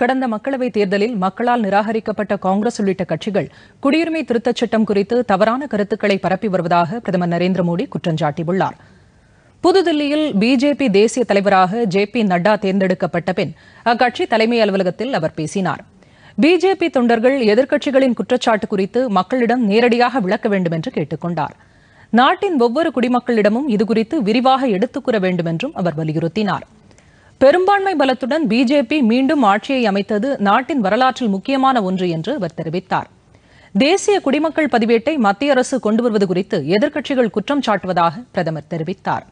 கடந்த மக்களவைத் தேர்தலில் மக்களால் நிராகரிக்கப்பட்ட காங்கிரஸ் உள்ளிட்ட கட்சிகள் குடியுரிமை திருத்தச் சட்டம் குறித்து தவறான கருத்துக்களை பரப்பி வருவதாக பிரதமர் நரேந்திர மோடி குற்றஞ்சாட்டியுள்ளார் புதுதில்லியில் பிஜேபி தேசிய தலைவராக ஜே பி நட்டா தேர்ந்தெடுக்கப்பட்ட பின் அக்கட்சி தலைமை அலுவலகத்தில் அவர் பேசினார் பிஜேபி தொண்டர்கள் எதிர்க்கட்சிகளின் குற்றச்சாட்டு குறித்து மக்களிடம் நேரடியாக விளக்க வேண்டும் என்று கேட்டுக் கொண்டார் நாட்டின் ஒவ்வொரு குடிமக்களிடமும் இதுகுறித்து விரிவாக எடுத்துக்கூற வேண்டும் என்றும் அவர் வலியுறுத்தினாா் பெரும்பான்மை பலத்துடன் பிஜேபி மீண்டும் ஆட்சியை அமைத்தது நாட்டின் வரலாற்றில் முக்கியமான ஒன்று என்று அவர் தெரிவித்தார் தேசிய குடிமக்கள் பதிவேட்டை மத்திய அரசு கொண்டு வருவது குறித்து எதிர்க்கட்சிகள் குற்றம் சாட்டுவதாக பிரதமர் தெரிவித்தார்